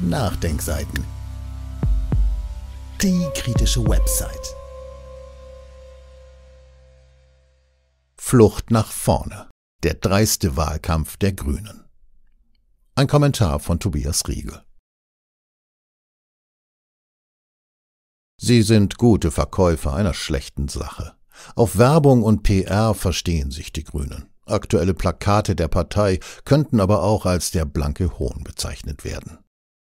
Nachdenkseiten. Die kritische Website. Flucht nach vorne. Der dreiste Wahlkampf der Grünen. Ein Kommentar von Tobias Riegel. Sie sind gute Verkäufer einer schlechten Sache. Auf Werbung und PR verstehen sich die Grünen. Aktuelle Plakate der Partei könnten aber auch als der blanke Hohn bezeichnet werden.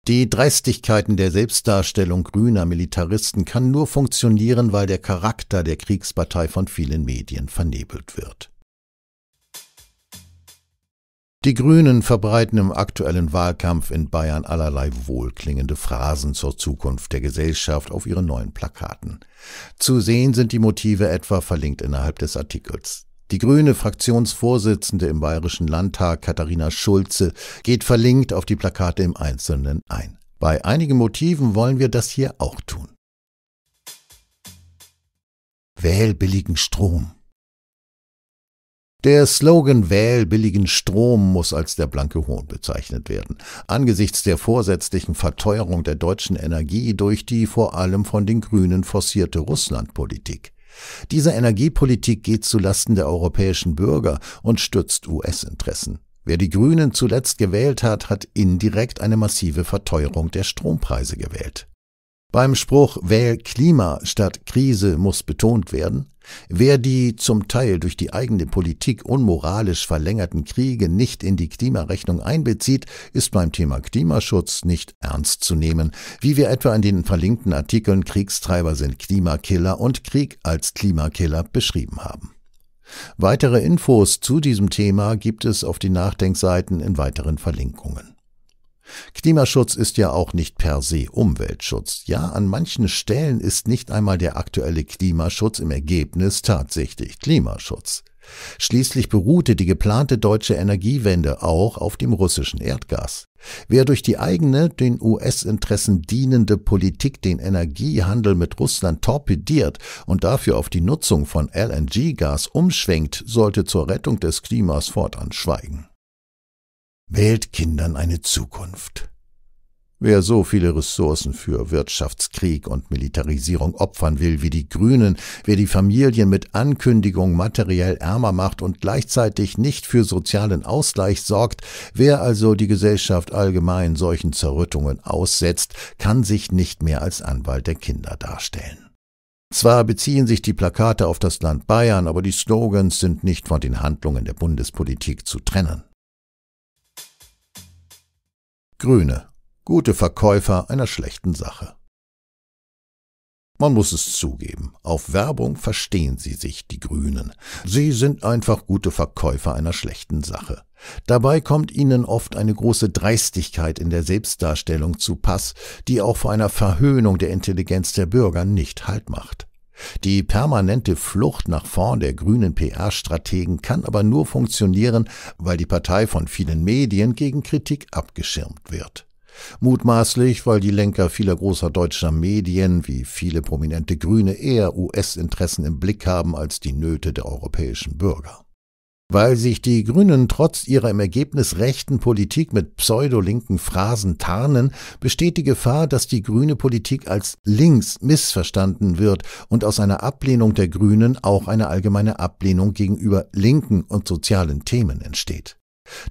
Die Dreistigkeiten der Selbstdarstellung grüner Militaristen kann nur funktionieren, weil der Charakter der Kriegspartei von vielen Medien vernebelt wird. Die Grünen verbreiten im aktuellen Wahlkampf in Bayern allerlei wohlklingende Phrasen zur Zukunft der Gesellschaft auf ihren neuen Plakaten. Zu sehen sind die Motive etwa verlinkt innerhalb des Artikels. Die grüne Fraktionsvorsitzende im Bayerischen Landtag, Katharina Schulze, geht verlinkt auf die Plakate im Einzelnen ein. Bei einigen Motiven wollen wir das hier auch tun. Wähl billigen Strom. Der Slogan Wähl billigen Strom muss als der blanke Hohn bezeichnet werden. Angesichts der vorsätzlichen Verteuerung der deutschen Energie durch die vor allem von den Grünen forcierte Russlandpolitik. Diese Energiepolitik geht zulasten der europäischen Bürger und stützt US-Interessen. Wer die Grünen zuletzt gewählt hat, hat indirekt eine massive Verteuerung der Strompreise gewählt. Beim Spruch Wähl Klima statt Krise muss betont werden, Wer die zum Teil durch die eigene Politik unmoralisch verlängerten Kriege nicht in die Klimarechnung einbezieht, ist beim Thema Klimaschutz nicht ernst zu nehmen, wie wir etwa in den verlinkten Artikeln Kriegstreiber sind Klimakiller und Krieg als Klimakiller beschrieben haben. Weitere Infos zu diesem Thema gibt es auf den Nachdenkseiten in weiteren Verlinkungen. Klimaschutz ist ja auch nicht per se Umweltschutz. Ja, an manchen Stellen ist nicht einmal der aktuelle Klimaschutz im Ergebnis tatsächlich Klimaschutz. Schließlich beruhte die geplante deutsche Energiewende auch auf dem russischen Erdgas. Wer durch die eigene, den US-Interessen dienende Politik den Energiehandel mit Russland torpediert und dafür auf die Nutzung von LNG-Gas umschwenkt, sollte zur Rettung des Klimas fortan schweigen wählt Kindern eine Zukunft. Wer so viele Ressourcen für Wirtschaftskrieg und Militarisierung opfern will wie die Grünen, wer die Familien mit Ankündigung materiell ärmer macht und gleichzeitig nicht für sozialen Ausgleich sorgt, wer also die Gesellschaft allgemein solchen Zerrüttungen aussetzt, kann sich nicht mehr als Anwalt der Kinder darstellen. Zwar beziehen sich die Plakate auf das Land Bayern, aber die Slogans sind nicht von den Handlungen der Bundespolitik zu trennen. Grüne. Gute Verkäufer einer schlechten Sache. Man muss es zugeben, auf Werbung verstehen sie sich, die Grünen. Sie sind einfach gute Verkäufer einer schlechten Sache. Dabei kommt ihnen oft eine große Dreistigkeit in der Selbstdarstellung zu Pass, die auch vor einer Verhöhnung der Intelligenz der Bürger nicht Halt macht. Die permanente Flucht nach vorn der grünen PR-Strategen kann aber nur funktionieren, weil die Partei von vielen Medien gegen Kritik abgeschirmt wird. Mutmaßlich, weil die Lenker vieler großer deutscher Medien wie viele prominente Grüne eher US-Interessen im Blick haben als die Nöte der europäischen Bürger. Weil sich die Grünen trotz ihrer im Ergebnis rechten Politik mit pseudolinken Phrasen tarnen, besteht die Gefahr, dass die grüne Politik als links missverstanden wird und aus einer Ablehnung der Grünen auch eine allgemeine Ablehnung gegenüber linken und sozialen Themen entsteht.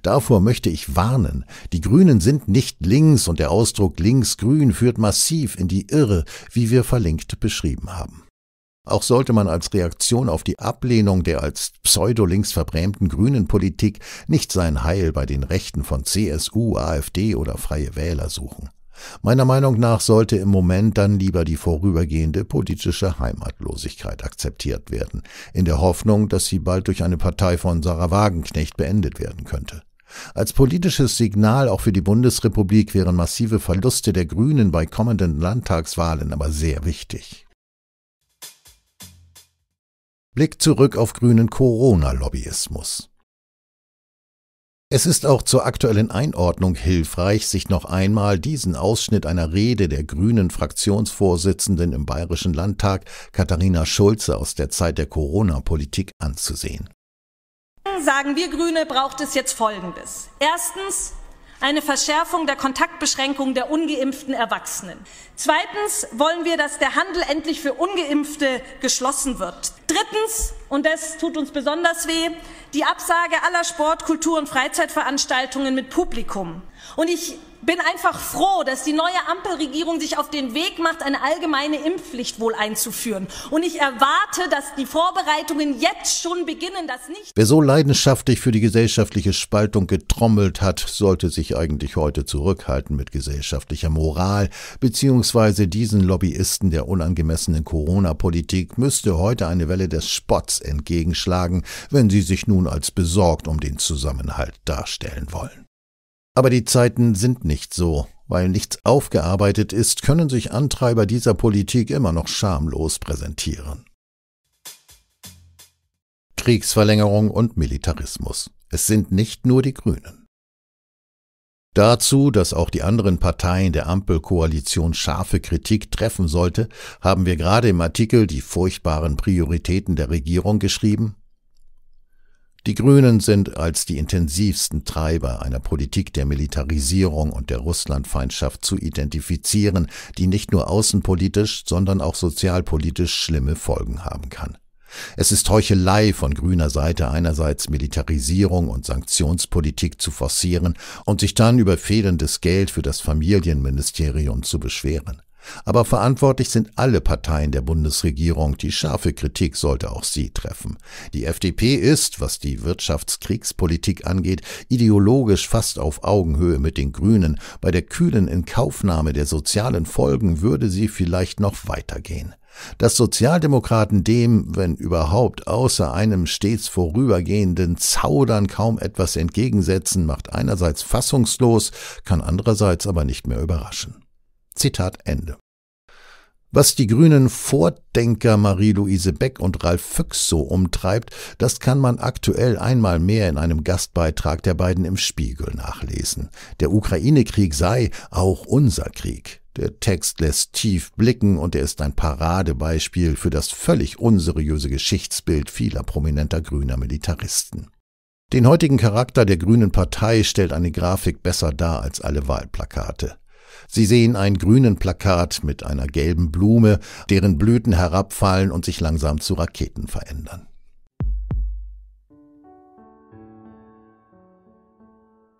Davor möchte ich warnen. Die Grünen sind nicht links und der Ausdruck linksgrün führt massiv in die Irre, wie wir verlinkt beschrieben haben. Auch sollte man als Reaktion auf die Ablehnung der als pseudolinks verbrämten grünen Politik nicht sein Heil bei den Rechten von CSU, AfD oder Freie Wähler suchen. Meiner Meinung nach sollte im Moment dann lieber die vorübergehende politische Heimatlosigkeit akzeptiert werden, in der Hoffnung, dass sie bald durch eine Partei von Sarah Wagenknecht beendet werden könnte. Als politisches Signal auch für die Bundesrepublik wären massive Verluste der Grünen bei kommenden Landtagswahlen aber sehr wichtig. Blick zurück auf grünen Corona-Lobbyismus. Es ist auch zur aktuellen Einordnung hilfreich, sich noch einmal diesen Ausschnitt einer Rede der grünen Fraktionsvorsitzenden im Bayerischen Landtag, Katharina Schulze, aus der Zeit der Corona-Politik anzusehen. Sagen wir Grüne, braucht es jetzt Folgendes. Erstens, eine Verschärfung der Kontaktbeschränkungen der ungeimpften Erwachsenen. Zweitens wollen wir, dass der Handel endlich für ungeimpfte geschlossen wird. Drittens, und das tut uns besonders weh, die Absage aller Sport-, Kultur- und Freizeitveranstaltungen mit Publikum. Und ich bin einfach froh, dass die neue Ampelregierung sich auf den Weg macht, eine allgemeine Impfpflicht wohl einzuführen. Und ich erwarte, dass die Vorbereitungen jetzt schon beginnen, dass nicht. Wer so leidenschaftlich für die gesellschaftliche Spaltung getrommelt hat, sollte sich eigentlich heute zurückhalten mit gesellschaftlicher Moral, beziehungsweise diesen Lobbyisten der unangemessenen Corona-Politik müsste heute eine Welle des Spots entgegenschlagen, wenn sie sich nun als besorgt um den Zusammenhalt darstellen wollen. Aber die Zeiten sind nicht so. Weil nichts aufgearbeitet ist, können sich Antreiber dieser Politik immer noch schamlos präsentieren. Kriegsverlängerung und Militarismus. Es sind nicht nur die Grünen. Dazu, dass auch die anderen Parteien der Ampelkoalition scharfe Kritik treffen sollte, haben wir gerade im Artikel die furchtbaren Prioritäten der Regierung geschrieben die Grünen sind als die intensivsten Treiber einer Politik der Militarisierung und der Russlandfeindschaft zu identifizieren, die nicht nur außenpolitisch, sondern auch sozialpolitisch schlimme Folgen haben kann. Es ist Heuchelei von grüner Seite einerseits Militarisierung und Sanktionspolitik zu forcieren und sich dann über fehlendes Geld für das Familienministerium zu beschweren. Aber verantwortlich sind alle Parteien der Bundesregierung. Die scharfe Kritik sollte auch sie treffen. Die FDP ist, was die Wirtschaftskriegspolitik angeht, ideologisch fast auf Augenhöhe mit den Grünen. Bei der kühlen Inkaufnahme der sozialen Folgen würde sie vielleicht noch weitergehen. Dass Sozialdemokraten dem, wenn überhaupt, außer einem stets vorübergehenden Zaudern kaum etwas entgegensetzen, macht einerseits fassungslos, kann andererseits aber nicht mehr überraschen. Zitat Ende. Was die grünen Vordenker Marie-Louise Beck und Ralf Füchs so umtreibt, das kann man aktuell einmal mehr in einem Gastbeitrag der beiden im Spiegel nachlesen. Der Ukraine-Krieg sei auch unser Krieg. Der Text lässt tief blicken und er ist ein Paradebeispiel für das völlig unseriöse Geschichtsbild vieler prominenter grüner Militaristen. Den heutigen Charakter der Grünen Partei stellt eine Grafik besser dar als alle Wahlplakate. Sie sehen ein grünen Plakat mit einer gelben Blume, deren Blüten herabfallen und sich langsam zu Raketen verändern.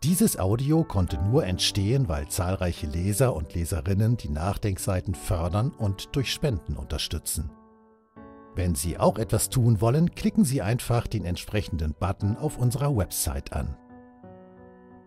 Dieses Audio konnte nur entstehen, weil zahlreiche Leser und Leserinnen die Nachdenkseiten fördern und durch Spenden unterstützen. Wenn Sie auch etwas tun wollen, klicken Sie einfach den entsprechenden Button auf unserer Website an.